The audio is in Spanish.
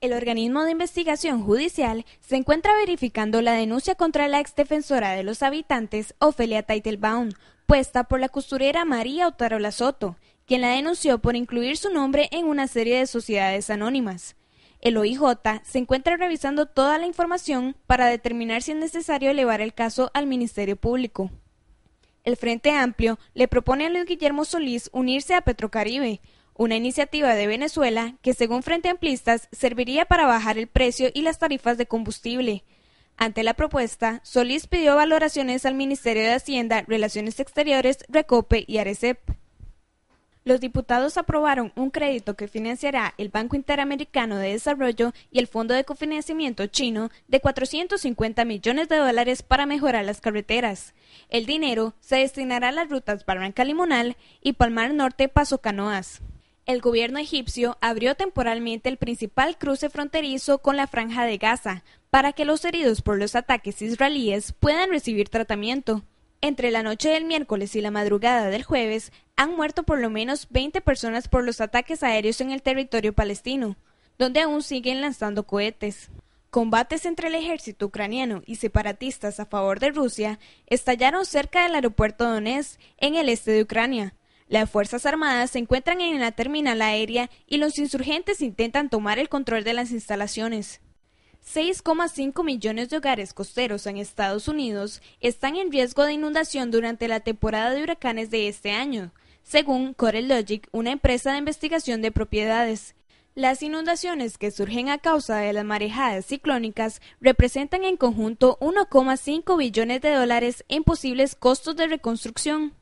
El organismo de investigación judicial se encuentra verificando la denuncia contra la exdefensora de los habitantes, Ofelia Teitelbaum, puesta por la costurera María Otarola Soto, quien la denunció por incluir su nombre en una serie de sociedades anónimas. El OIJ se encuentra revisando toda la información para determinar si es necesario elevar el caso al Ministerio Público. El Frente Amplio le propone a Luis Guillermo Solís unirse a Petrocaribe, una iniciativa de Venezuela que, según Frente Amplistas, serviría para bajar el precio y las tarifas de combustible. Ante la propuesta, Solís pidió valoraciones al Ministerio de Hacienda, Relaciones Exteriores, Recope y Arecep. Los diputados aprobaron un crédito que financiará el Banco Interamericano de Desarrollo y el Fondo de Cofinanciamiento chino de 450 millones de dólares para mejorar las carreteras. El dinero se destinará a las rutas Barranca Limonal y Palmar Norte-Paso Canoas el gobierno egipcio abrió temporalmente el principal cruce fronterizo con la franja de Gaza para que los heridos por los ataques israelíes puedan recibir tratamiento. Entre la noche del miércoles y la madrugada del jueves han muerto por lo menos 20 personas por los ataques aéreos en el territorio palestino, donde aún siguen lanzando cohetes. Combates entre el ejército ucraniano y separatistas a favor de Rusia estallaron cerca del aeropuerto Donetsk, en el este de Ucrania, las Fuerzas Armadas se encuentran en la terminal aérea y los insurgentes intentan tomar el control de las instalaciones. 6,5 millones de hogares costeros en Estados Unidos están en riesgo de inundación durante la temporada de huracanes de este año, según CoreLogic, una empresa de investigación de propiedades. Las inundaciones que surgen a causa de las marejadas ciclónicas representan en conjunto 1,5 billones de dólares en posibles costos de reconstrucción.